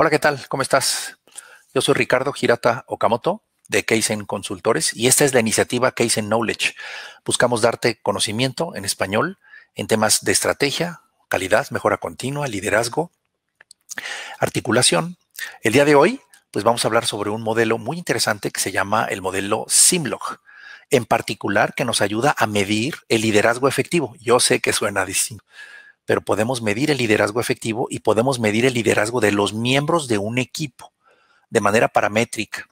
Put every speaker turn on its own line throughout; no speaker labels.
Hola, ¿qué tal? ¿Cómo estás? Yo soy Ricardo Girata Okamoto de Keisen Consultores y esta es la iniciativa Keisen Knowledge. Buscamos darte conocimiento en español en temas de estrategia, calidad, mejora continua, liderazgo, articulación. El día de hoy, pues vamos a hablar sobre un modelo muy interesante que se llama el modelo Simlog en particular que nos ayuda a medir el liderazgo efectivo. Yo sé que suena distinto pero podemos medir el liderazgo efectivo y podemos medir el liderazgo de los miembros de un equipo de manera paramétrica,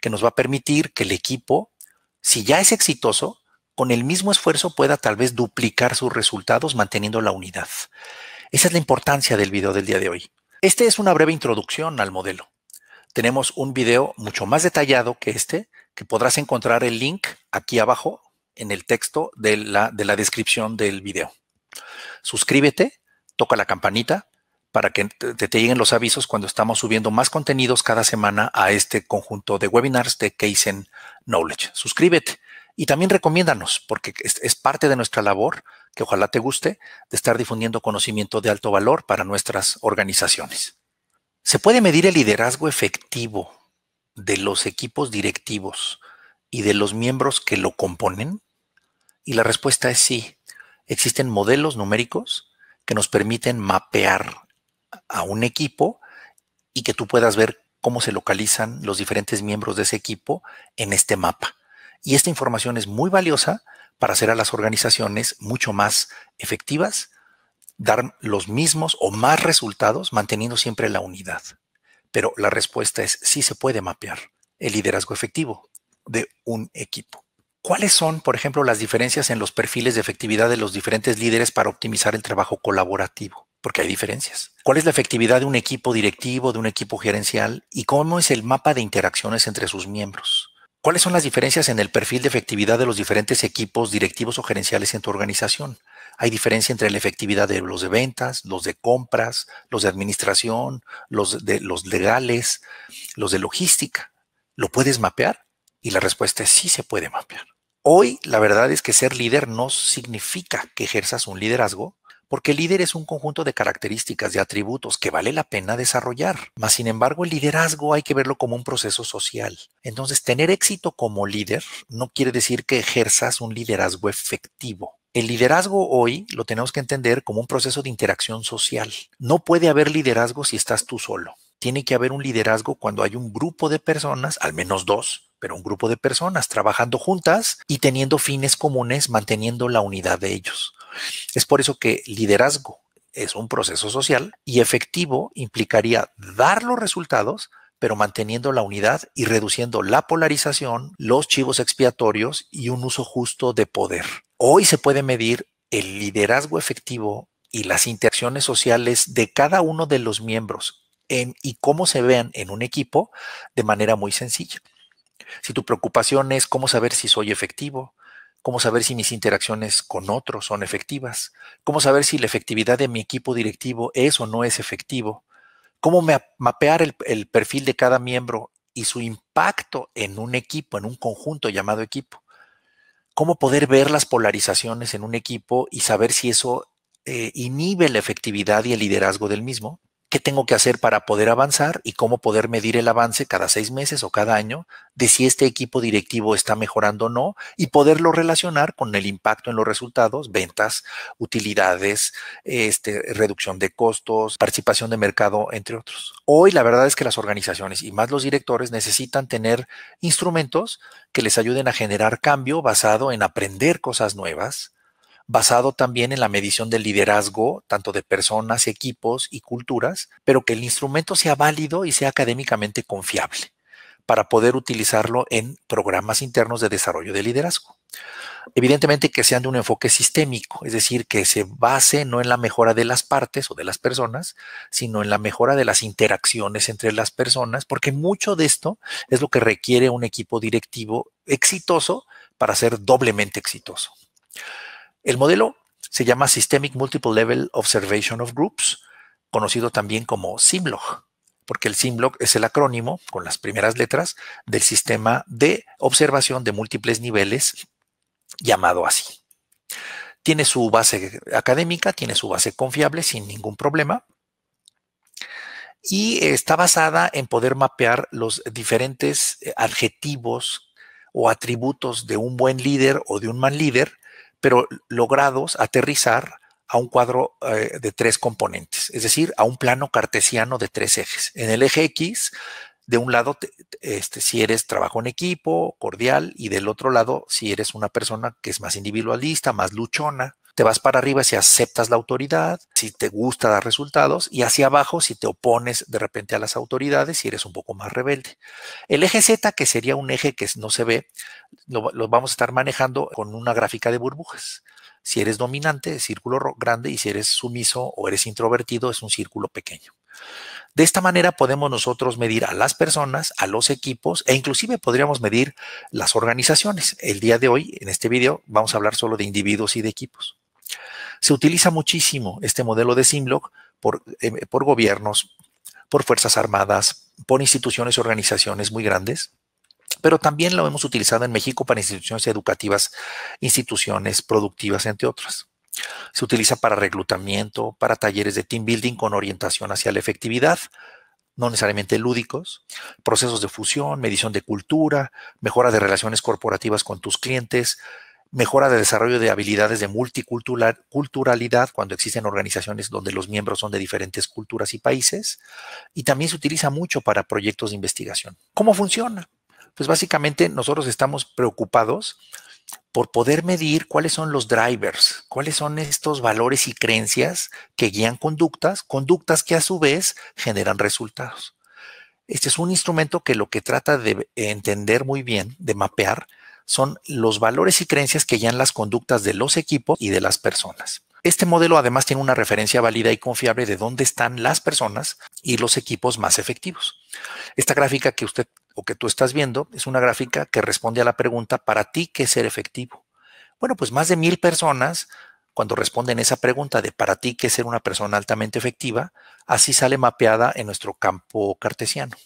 que nos va a permitir que el equipo, si ya es exitoso, con el mismo esfuerzo pueda tal vez duplicar sus resultados manteniendo la unidad. Esa es la importancia del video del día de hoy. Este es una breve introducción al modelo. Tenemos un video mucho más detallado que este, que podrás encontrar el link aquí abajo en el texto de la, de la descripción del video. Suscríbete, toca la campanita para que te, lleguen los avisos cuando estamos subiendo más contenidos cada semana a este conjunto de webinars de in Knowledge. Suscríbete y también recomiéndanos porque es, es parte de nuestra labor, que ojalá te guste, de estar difundiendo conocimiento de alto valor para nuestras organizaciones. Se puede medir el liderazgo efectivo de los equipos directivos y de los miembros que lo componen? Y la respuesta es sí existen modelos numéricos que nos permiten mapear a un equipo y que tú puedas ver cómo se localizan los diferentes miembros de ese equipo en este mapa. Y esta información es muy valiosa para hacer a las organizaciones mucho más efectivas, dar los mismos o más resultados manteniendo siempre la unidad. Pero la respuesta es sí se puede mapear el liderazgo efectivo de un equipo. ¿Cuáles son, por ejemplo, las diferencias en los perfiles de efectividad de los diferentes líderes para optimizar el trabajo colaborativo? Porque hay diferencias. ¿Cuál es la efectividad de un equipo directivo, de un equipo gerencial? ¿Y cómo es el mapa de interacciones entre sus miembros? ¿Cuáles son las diferencias en el perfil de efectividad de los diferentes equipos directivos o gerenciales en tu organización? Hay diferencia entre la efectividad de los de ventas, los de compras, los de administración, los de los legales, los de logística. ¿Lo puedes mapear? Y la respuesta es sí se puede mapear. Hoy la verdad es que ser líder no significa que ejerzas un liderazgo, porque el líder es un conjunto de características, de atributos que vale la pena desarrollar. Mas, sin embargo, el liderazgo hay que verlo como un proceso social. Entonces, tener éxito como líder no quiere decir que ejerzas un liderazgo efectivo. El liderazgo hoy lo tenemos que entender como un proceso de interacción social. No puede haber liderazgo si estás tú solo. Tiene que haber un liderazgo cuando hay un grupo de personas, al menos dos, pero un grupo de personas trabajando juntas y teniendo fines comunes, manteniendo la unidad de ellos. Es por eso que liderazgo es un proceso social y efectivo implicaría dar los resultados, pero manteniendo la unidad y reduciendo la polarización, los chivos expiatorios y un uso justo de poder. Hoy se puede medir el liderazgo efectivo y las interacciones sociales de cada uno de los miembros en, y cómo se vean en un equipo de manera muy sencilla si tu preocupación es cómo saber si soy efectivo, cómo saber si mis interacciones con otros son efectivas, cómo saber si la efectividad de mi equipo directivo es o no es efectivo, cómo mapear el, perfil de cada miembro y su impacto en un equipo, en un conjunto llamado equipo, cómo poder ver las polarizaciones en un equipo y saber si eso eh, inhibe la efectividad y el liderazgo del mismo, qué tengo que hacer para poder avanzar y cómo poder medir el avance cada seis meses o cada año de si este equipo directivo está mejorando o no y poderlo relacionar con el impacto en los resultados, ventas, utilidades, este, reducción de costos, participación de mercado, entre otros. Hoy la verdad es que las organizaciones y más los directores necesitan tener instrumentos que les ayuden a generar cambio basado en aprender cosas nuevas, basado también en la medición del liderazgo, tanto de personas, equipos y culturas, pero que el instrumento sea válido y sea académicamente confiable para poder utilizarlo en programas internos de desarrollo de liderazgo. Evidentemente que sean de un enfoque sistémico, es decir, que se base no en la mejora de las partes o de las personas, sino en la mejora de las interacciones entre las personas, porque mucho de esto es lo que requiere un equipo directivo exitoso para ser doblemente exitoso. El modelo se llama Systemic Multiple Level Observation of Groups, conocido también como SIMLOG, porque el SIMLOG es el acrónimo con las primeras letras del sistema de observación de múltiples niveles llamado así. Tiene su base académica, tiene su base confiable sin ningún problema y está basada en poder mapear los diferentes eh, adjetivos o atributos de un buen líder o de un mal líder pero logrados aterrizar a un cuadro eh, de tres componentes, es decir, a un plano cartesiano de tres ejes. En el eje X, de un lado, este, si eres trabajo en equipo, cordial, y del otro lado, si eres una persona que es más individualista, más luchona te vas para arriba si aceptas la autoridad, si te gusta dar resultados, y hacia abajo si te opones de repente a las autoridades si eres un poco más rebelde. El eje Z, que sería un eje que no se ve, lo, lo vamos a estar manejando con una gráfica de burbujas. Si eres dominante, círculo grande, y si eres sumiso o eres introvertido, es un círculo pequeño. De esta manera podemos nosotros medir a las personas, a los equipos e inclusive podríamos medir las organizaciones. El día de hoy, en este video, vamos a hablar solo de individuos y de equipos. Se utiliza muchísimo este modelo de Simlock por, eh, por gobiernos, por fuerzas armadas, por instituciones y organizaciones muy grandes, pero también lo hemos utilizado en México para instituciones educativas, instituciones productivas, entre otras. Se utiliza para reclutamiento, para talleres de team building con orientación hacia la efectividad, no necesariamente lúdicos, procesos de fusión, medición de cultura, mejora de relaciones corporativas con tus clientes, mejora de desarrollo de habilidades de multiculturalidad cuando existen organizaciones donde los miembros son de diferentes culturas y países, y también se utiliza mucho para proyectos de investigación. ¿Cómo funciona? Pues básicamente nosotros estamos preocupados por poder medir cuáles son los drivers, cuáles son estos valores y creencias que guían conductas, conductas que a su vez generan resultados. Este es un instrumento que lo que trata de entender muy bien, de mapear, son los valores y creencias que guían las conductas de los equipos y de las personas. Este modelo además tiene una referencia válida y confiable de dónde están las personas y los equipos más efectivos. Esta gráfica que usted o que tú estás viendo es una gráfica que responde a la pregunta, ¿para ti qué ser efectivo? Bueno, pues más de mil personas, cuando responden esa pregunta de ¿para ti qué ser una persona altamente efectiva? Así sale mapeada en nuestro campo cartesiano.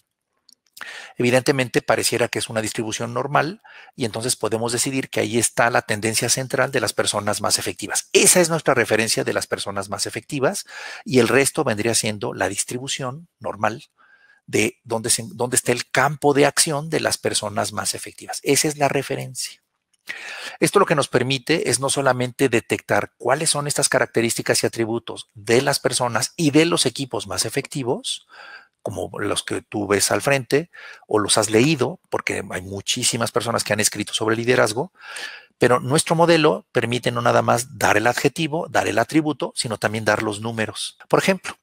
Evidentemente pareciera que es una distribución normal y entonces podemos decidir que ahí está la tendencia central de las personas más efectivas. Esa es nuestra referencia de las personas más efectivas y el resto vendría siendo la distribución normal de dónde, se, está el campo de acción de las personas más efectivas. Esa es la referencia. Esto lo que nos permite es no solamente detectar cuáles son estas características y atributos de las personas y de los equipos más efectivos, como los que tú ves al frente, o los has leído, porque hay muchísimas personas que han escrito sobre liderazgo, pero nuestro modelo permite no nada más dar el adjetivo, dar el atributo, sino también dar los números. Por ejemplo,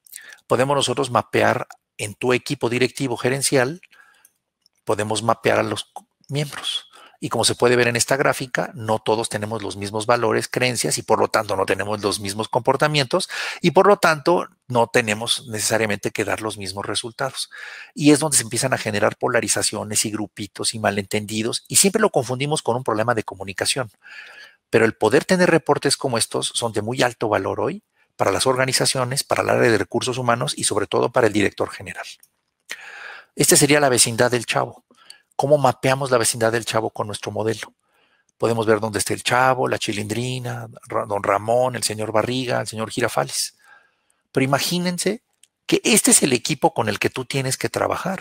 podemos nosotros mapear en tu equipo directivo gerencial, podemos mapear a los miembros. Y como se puede ver en esta gráfica, no todos tenemos los mismos valores, creencias y por lo tanto no tenemos los mismos comportamientos y por lo tanto no tenemos necesariamente que dar los mismos resultados. Y es donde se empiezan a generar polarizaciones y grupitos y malentendidos y siempre lo confundimos con un problema de comunicación. Pero el poder tener reportes como estos son de muy alto valor hoy para las organizaciones, para el área de recursos humanos y sobre todo para el director general. Esta sería la vecindad del chavo cómo mapeamos la vecindad del chavo con nuestro modelo. Podemos ver dónde está el chavo, la chilindrina, don Ramón, el señor Barriga, el señor Girafales. Pero imagínense que este es el equipo con el que tú tienes que trabajar.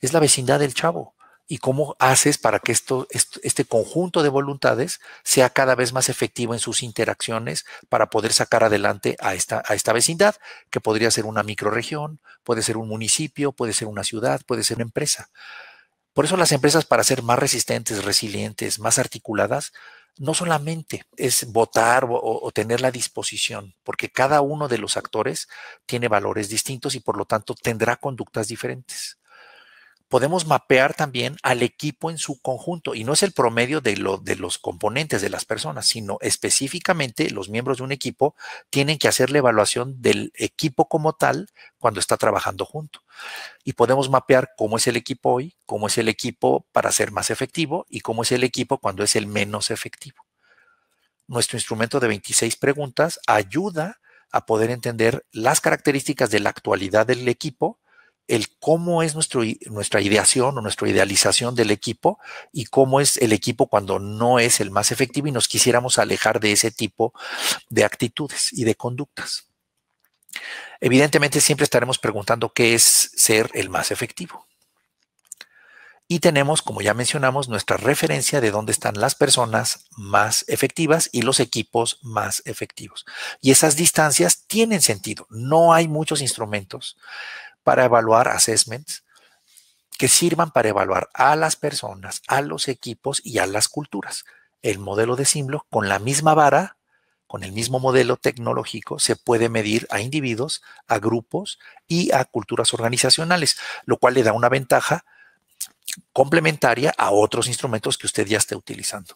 Es la vecindad del chavo. ¿Y cómo haces para que esto, este conjunto de voluntades sea cada vez más efectivo en sus interacciones para poder sacar adelante a esta, a esta vecindad, que podría ser una microregión, puede ser un municipio, puede ser una ciudad, puede ser una empresa? Por eso las empresas para ser más resistentes, resilientes, más articuladas, no solamente es votar o, tener la disposición, porque cada uno de los actores tiene valores distintos y por lo tanto tendrá conductas diferentes podemos mapear también al equipo en su conjunto y no es el promedio de, lo, de los componentes de las personas, sino específicamente los miembros de un equipo tienen que hacer la evaluación del equipo como tal cuando está trabajando junto. Y podemos mapear cómo es el equipo hoy, cómo es el equipo para ser más efectivo y cómo es el equipo cuando es el menos efectivo. Nuestro instrumento de 26 preguntas ayuda a poder entender las características de la actualidad del equipo, el cómo es nuestra ideación o nuestra idealización del equipo y cómo es el equipo cuando no es el más efectivo y nos quisiéramos alejar de ese tipo de actitudes y de conductas. Evidentemente siempre estaremos preguntando qué es ser el más efectivo. Y tenemos, como ya mencionamos, nuestra referencia de dónde están las personas más efectivas y los equipos más efectivos. Y esas distancias tienen sentido. No hay muchos instrumentos para evaluar assessments que sirvan para evaluar a las personas, a los equipos y a las culturas. El modelo de Simlo con la misma vara con el mismo modelo tecnológico se puede medir a individuos, a grupos y a culturas organizacionales, lo cual le da una ventaja complementaria a otros instrumentos que usted ya esté utilizando.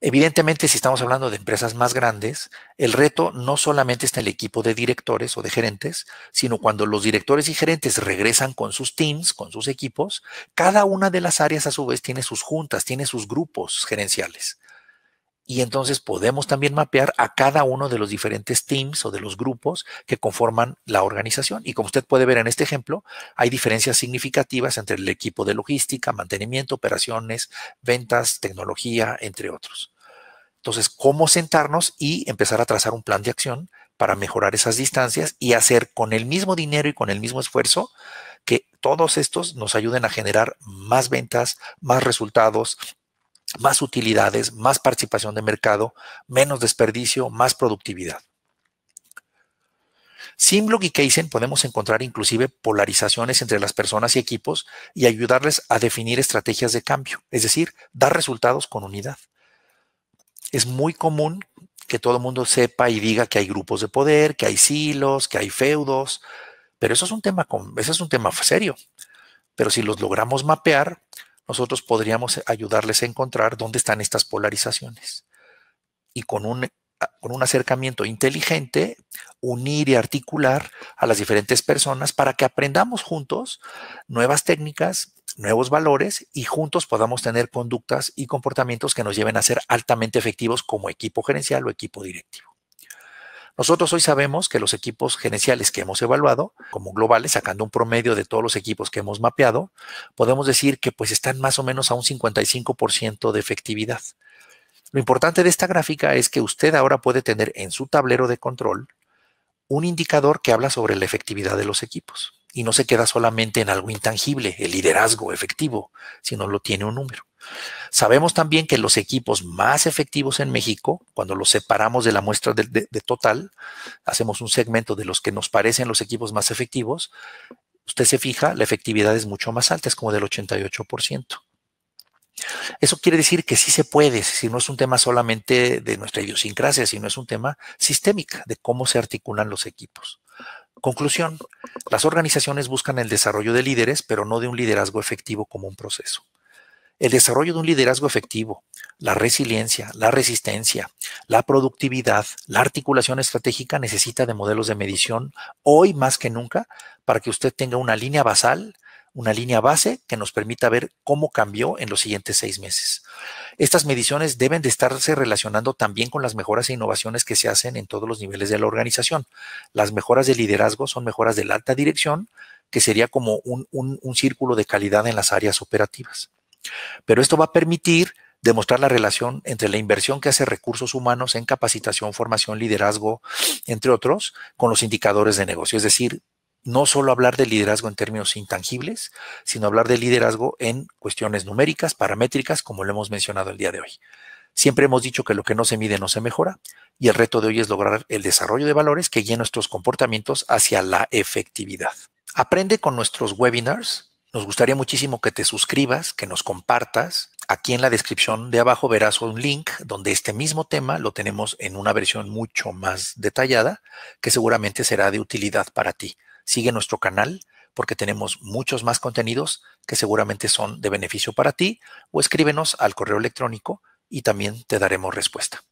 Evidentemente, si estamos hablando de empresas más grandes, el reto no solamente está en el equipo de directores o de gerentes, sino cuando los directores y gerentes regresan con sus teams, con sus equipos, cada una de las áreas a su vez tiene sus juntas, tiene sus grupos gerenciales y entonces podemos también mapear a cada uno de los diferentes teams o de los grupos que conforman la organización. Y como usted puede ver en este ejemplo, hay diferencias significativas entre el equipo de logística, mantenimiento, operaciones, ventas, tecnología, entre otros. Entonces, ¿cómo sentarnos y empezar a trazar un plan de acción para mejorar esas distancias y hacer con el mismo dinero y con el mismo esfuerzo que todos estos nos ayuden a generar más ventas, más resultados, más utilidades, más participación de mercado, menos desperdicio, más productividad. Simblog y Kaizen podemos encontrar inclusive polarizaciones entre las personas y equipos y ayudarles a definir estrategias de cambio, es decir, dar resultados con unidad. Es muy común que todo el mundo sepa y diga que hay grupos de poder, que hay silos, que hay feudos, pero eso es un tema, eso es un tema serio. Pero si los logramos mapear, nosotros podríamos eh, ayudarles a encontrar dónde están estas polarizaciones. Y con un, ah, un acercamiento inteligente, unir y articular a las diferentes personas para que aprendamos juntos nuevas técnicas, nuevos valores y juntos podamos tener conductas y comportamientos que nos lleven a ser altamente efectivos como equipo gerencial o equipo directivo. Nosotros hoy sabemos que los equipos gerenciales que hemos evaluado, como globales, sacando un promedio de todos los equipos que hemos mapeado, podemos decir que pues están más o menos a un 55% de efectividad. Lo importante de esta gráfica es que usted ahora puede tener en su tablero de control un indicador que habla sobre la efectividad de los equipos y no se queda solamente en algo intangible, el liderazgo efectivo, sino lo tiene un número. Sabemos también que los equipos más efectivos en México, cuando los separamos de la muestra de, total, hacemos un segmento de los que nos parecen los equipos más efectivos, usted se fija, la efectividad es mucho más alta, es como del 88%. Eso quiere decir que sí se puede, si no es un tema solamente de nuestra idiosincrasia, sino es un tema sistémico de cómo se articulan los equipos. Conclusión, las organizaciones buscan el desarrollo de líderes, pero no de un liderazgo efectivo como un proceso el desarrollo de un liderazgo efectivo, la resiliencia, la resistencia, la productividad, la articulación estratégica necesita de modelos de medición hoy más que nunca para que usted tenga una línea basal, una línea base que nos permita ver cómo cambió en los siguientes seis meses. Estas mediciones deben de estarse relacionando también con las mejoras e innovaciones que se hacen en todos los niveles de la organización. Las mejoras de liderazgo son mejoras de la alta dirección, que sería como un, un círculo de calidad en las áreas operativas. Pero esto va a permitir demostrar la relación entre la inversión que hace recursos humanos en capacitación, formación, liderazgo, entre otros, con los indicadores de negocio. Es decir, no solo hablar de liderazgo en términos intangibles, sino hablar de liderazgo en cuestiones numéricas, paramétricas, como lo hemos mencionado el día de hoy. Siempre hemos dicho que lo que no se mide no se mejora y el reto de hoy es lograr el desarrollo de valores que guíen nuestros comportamientos hacia la efectividad. Aprende con nuestros webinars, nos gustaría muchísimo que te suscribas, que nos compartas. Aquí en la descripción de abajo verás un link donde este mismo tema lo tenemos en una versión mucho más detallada que seguramente será de utilidad para ti. Sigue nuestro canal porque tenemos muchos más contenidos que seguramente son de beneficio para ti o escríbenos al correo electrónico y también te daremos respuesta.